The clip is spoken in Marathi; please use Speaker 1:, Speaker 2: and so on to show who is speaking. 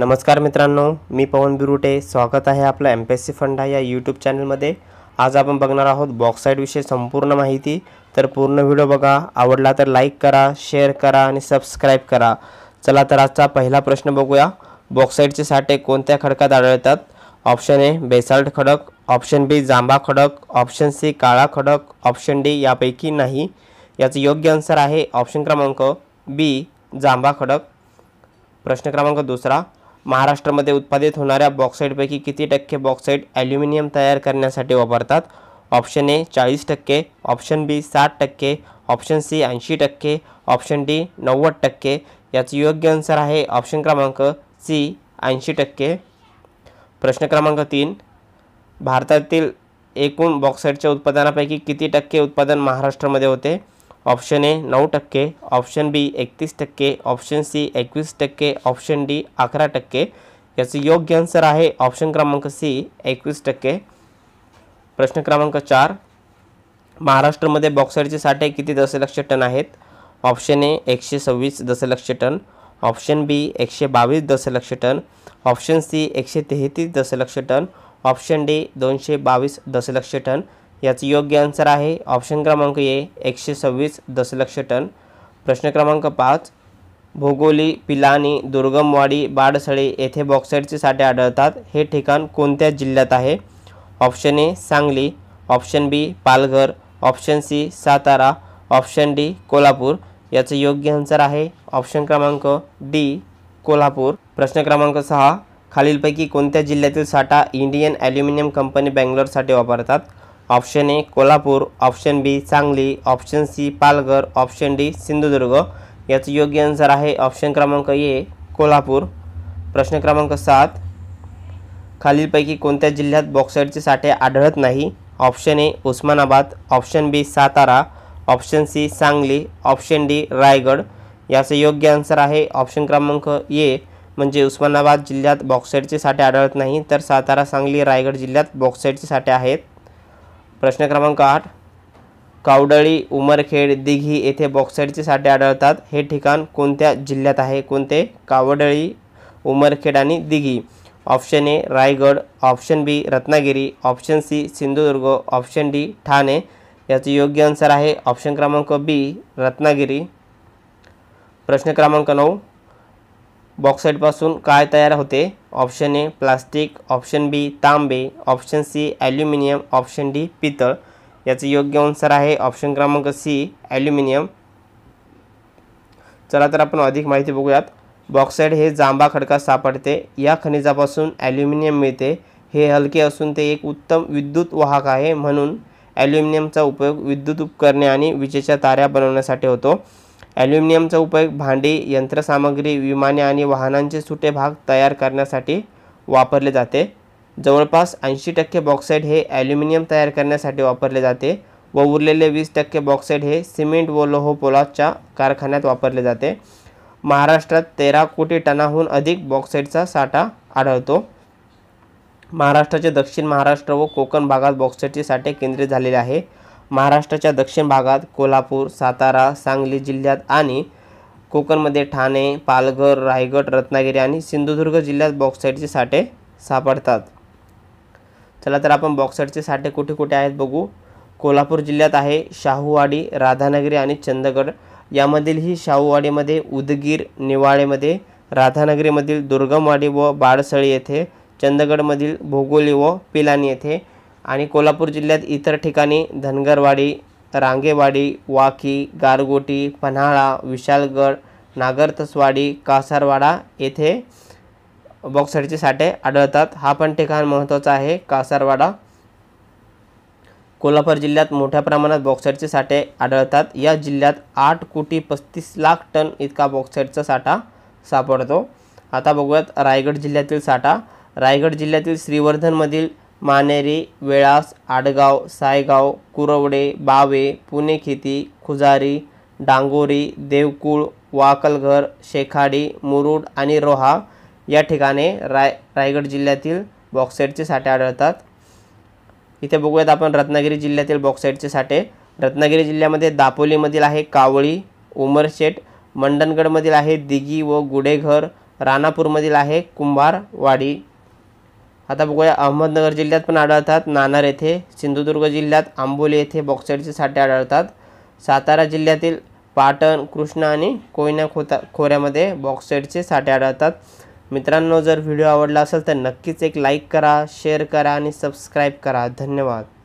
Speaker 1: नमस्कार मित्रांनो मी पवन बिरुटे स्वागत आहे आपलं एम पी एस सी फंडा या यूट्यूब चॅनलमध्ये आज आपण बघणार आहोत बॉक्साईटविषयी संपूर्ण माहिती तर पूर्ण व्हिडिओ बघा आवडला तर लाईक करा शेअर करा आणि सबस्क्राईब करा चला तर आजचा पहिला प्रश्न बघूया बॉक्साईटचे साठे कोणत्या खडकात आढळतात ऑप्शन ए बेसाल्ट खडक ऑप्शन बी जांभा खडक ऑप्शन सी काळा खडक ऑप्शन डी यापैकी नाही याचं योग्य आन्सर आहे ऑप्शन क्रमांक बी जांभा खडक प्रश्न क्रमांक दुसरा महाराष्ट्रामध्ये उत्पादित होणाऱ्या बॉक्साईटपैकी किती टक्के बॉक्साईट ॲल्युमिनियम तयार करण्यासाठी वापरतात ऑप्शन ए चाळीस टक्के ऑप्शन बी साठ टक्के ऑप्शन सी ऐंशी टक्के ऑप्शन डी नव्वद टक्के याचं योग्य आन्सर आहे ऑप्शन क्रमांक सी ऐंशी टक्के प्रश्न क्रमांक तीन भारतातील एकूण बॉक्साईटच्या उत्पादनापैकी किती टक्के उत्पादन महाराष्ट्रामध्ये होते ऑप्शन ए नऊ टक्के ऑप्शन बी एकतीस टक्के ऑप्शन सी एकवीस टक्के ऑप्शन डी अकरा टक्के याचं योग्य आन्सर आहे ऑप्शन क्रमांक सी एकवीस टक्के प्रश्न क्रमांक चार महाराष्ट्रामध्ये बॉक्साईडचे साठे किती दशलक्ष टन आहेत ऑप्शन ए एकशे सव्वीस दशलक्ष टन ऑप्शन बी एकशे बावीस दशलक्ष टन ऑप्शन सी एकशे तेहतीस दशलक्ष टन ऑप्शन डी दोनशे बावीस दशलक्ष टन याचं योग्य आन्सर आहे ऑप्शन क्रमांक ए एकशे सव्वीस दशलक्ष टन प्रश्न क्रमांक पाच भोगोली पिलानी दुर्गमवाडी बाडसळे येथे बॉक्साईटचे साठे आढळतात हे ठिकाण कोणत्या जिल्ह्यात आहे option A Sangli option B Palghar option C Satara option D Kolhapur याचं योग्य आन्सर आहे ऑप्शन क्रमांक डी कोल्हापूर प्रश्न क्रमांक सहा खालीलपैकी कोणत्या जिल्ह्यातील साठा इंडियन ॲल्युमिनियम कंपनी बँगलोरसाठी वापरतात option A Kolhapur option B Sangli option C Palghar option D Sindhudurg याचं योग्य आन्सर आहे ऑप्शन क्रमांक ए कोल्हापूर प्रश्न क्रमांक सात खालीलपैकी कोणत्या जिल्ह्यात बॉक्साईटचे साठे आढळत नाही option A Osmanabad option B Satara option C Sangli option D Raigad याचं योग्य आन्सर आहे ऑप्शन क्रमांक ए म्हणजे उस्मानाबाद जिल्ह्यात बॉक्साईटचे साठे आढळत नाही तर सातारा सांगली रायगड जिल्ह्यात बॉक्साईटचे साठे आहेत प्रश्न क्रमांक आठ कावडळी उमरखेड दिघी येथे बॉक्साईडचे साठे आढळतात हे ठिकाण कोणत्या जिल्ह्यात आहे कोणते कावडळी उमरखेड आणि Dighi option A Raigad option B Ratnagiri option C Sindhudurg option D Thane याचं योग्य आन्सर आहे ऑप्शन क्रमांक बी रत्नागिरी प्रश्न क्रमांक नऊ बॉक्साईडपासून काय तयार होते option A plastic option B तांबे option C aluminium option D पितळ याचे योग्य आन्सर आहे ऑप्शन क्रमांक सी ॲल्युमिनियम चला तर आपण अधिक माहिती बघूयात बॉक्साईड हे जांबा खडकात सापडते या खनिजापासून ॲल्युमिनियम मिळते हे हलके असून ते एक उत्तम विद्युत वाहक आहे म्हणून ॲल्युमिनियमचा उपयोग विद्युत उपकरणे आणि विजेच्या ताऱ्या बनवण्यासाठी होतो ॲल्युमिनियमचा उपयोग भांडी यंत्रसामग्री विमाने आणि वाहनांचे सुटे भाग तयार करण्यासाठी वापरले जाते जवळपास ऐंशी टक्के बॉक्साईड हे ॲल्युमिनियम तयार करण्यासाठी वापरले जाते व उरलेले वीस टक्के बॉक्साईड हे सिमेंट व लोहपोलाच्या कारखान्यात वापरले जाते महाराष्ट्रात तेरा कोटी टनाहून अधिक बॉक्साईडचा साठा आढळतो महाराष्ट्राचे दक्षिण महाराष्ट्र व कोकण भागात बॉक्साईडचे साठे केंद्रित झालेले आहे महाराष्ट्राच्या दक्षिण भागात कोल्हापूर सातारा सांगली जिल्ह्यात आणि कोकणमध्ये ठाणे पालघर रायगड रत्नागिरी आणि सिंधुदुर्ग जिल्ह्यात बॉक्साईडचे साठे सापडतात चला तर आपण बॉक्साईडचे साठे कुठे कुठे आहेत बघू कोल्हापूर जिल्ह्यात आहे शाहूवाडी राधानगरी आणि चंदगड यामधील ही शाहूवाडीमध्ये उदगीर निवाळेमध्ये राधानगरीमधील दुर्गमवाडी व बाडसळी येथे चंदगडमधील भोगोली व पिलानी येथे आणि कोल्हापूर जिल्ह्यात इतर ठिकाणी धनगरवाडी रांगेवाडी वाकी गारगोटी पन्हाळा विशालगड नागरतसवाडी कासारवाडा येथे बॉक्साईडचे साठे आढळतात हा पण ठिकाण महत्त्वाचा आहे कासारवाडा कोल्हापूर जिल्ह्यात मोठ्या प्रमाणात बॉक्साईडचे साठे आढळतात या जिल्ह्यात आठ कोटी पस्तीस लाख टन इतका बॉक्साईडचा साठा सापडतो आता बघूयात रायगड जिल्ह्यातील साठा रायगड जिल्ह्यातील श्रीवर्धनमधील मानेरी वेळास आडगाव सायगाव कुरवडे बावे पुणेखिती खुजारी डांगोरी देवकुळ वाकलघर शेखाडी मुरुड आणि रोहा या ठिकाणे राय रायगड जिल्ह्यातील बॉक्साईडचे साठे आढळतात इथे बघूयात आपण रत्नागिरी जिल्ह्यातील बॉक्साईडचे साठे रत्नागिरी जिल्ह्यामध्ये दापोलीमधील आहे कावळी उमरशेट मंडणगडमधील आहे दिगी व गुडेघर राणापूरमधील आहे कुंभारवाडी आता बघूया अहमदनगर जिल्ह्यात पण आढळतात नानार येथे सिंधुदुर्ग जिल्ह्यात आंबोली येथे बॉक्साईडचे साठे आढळतात सातारा जिल्ह्यातील पाटण कृष्णा आणि कोयना खोता खोऱ्यामध्ये बॉक्साईडचे साठे आढळतात मित्रांनो जर व्हिडिओ आवडला असेल तर नक्कीच एक लाईक करा शेअर करा आणि सबस्क्राईब करा धन्यवाद